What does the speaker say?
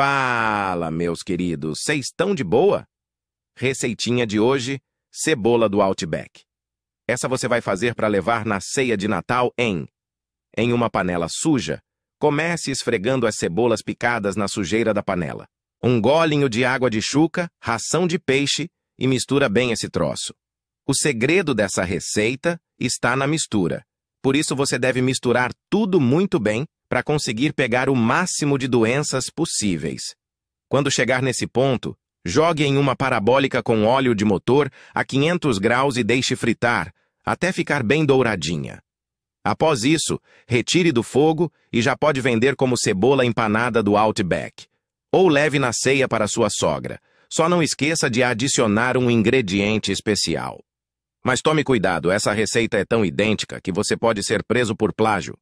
Fala, meus queridos, vocês estão de boa? Receitinha de hoje, cebola do Outback. Essa você vai fazer para levar na ceia de Natal em... Em uma panela suja, comece esfregando as cebolas picadas na sujeira da panela. Um golinho de água de chuca, ração de peixe e mistura bem esse troço. O segredo dessa receita está na mistura. Por isso você deve misturar tudo muito bem para conseguir pegar o máximo de doenças possíveis. Quando chegar nesse ponto, jogue em uma parabólica com óleo de motor a 500 graus e deixe fritar, até ficar bem douradinha. Após isso, retire do fogo e já pode vender como cebola empanada do Outback. Ou leve na ceia para sua sogra. Só não esqueça de adicionar um ingrediente especial. Mas tome cuidado, essa receita é tão idêntica que você pode ser preso por plágio.